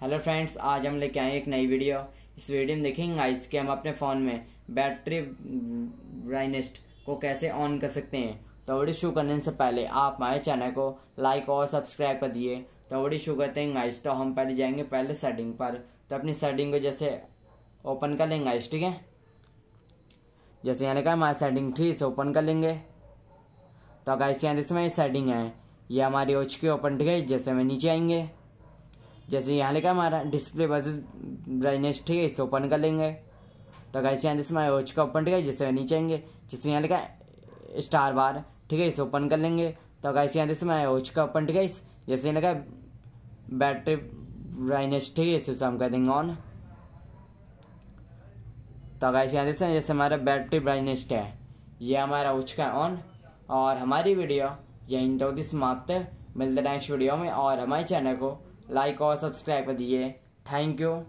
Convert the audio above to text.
hello friends आज हम लेके आए एक नई वीडियो इस वीडियो में देखेंगे गाइस कि हम अपने फ़ोन में बैटरी ब्राइनेस्ट को कैसे ऑन कर सकते हैं तो वीडियो शुरू करने से पहले आप हमारे चैनल को लाइक और सब्सक्राइब कर दिए तो वीडियो शुरू करते हैं गाइस तो हम पहले जाएंगे पहले सेटिंग पर तो अपनी सेटिंग को जैसे ओपन कर लेंगे गाइस ठीक है जैसे यहाँ लिखा है हमारी सेटिंग थी इसे ओपन कर लेंगे तो गाइस यहाँ जैसे मेरी सेटिंग है ये हमारी ओच के ओपन ठीक है जैसे हमें नीचे आएंगे जैसे यहाँ लिखा हमारा डिस्प्ले बस ब्राइटनेस ठीक है इसे ओपन कर लेंगे तो गाइस यहाँ जैसे हमारे ओच का ओपन ठीक है जिससे नीचे आएंगे जैसे यहाँ लिखा स्टार बार ठीक है इसे ओपन कर लेंगे तो गाइस यहाँ जैसे हमारे ओच का ओपन ठीक है जैसे यहाँ लिखा बैटरी ब्राइटनेस ठीक है इसे हम कर देंगे ऑन तो गाइस यहाँ जैसे जैसे हमारा बैटरी ब्राइटनेस है ये हमारा ओच का ऑन और हमारी वीडियो यहीं तो समाप्त मिलते नेक्स्ट वीडियो में और हमारे चैनल को लाइक और सब्सक्राइब कर दीजिए थैंक यू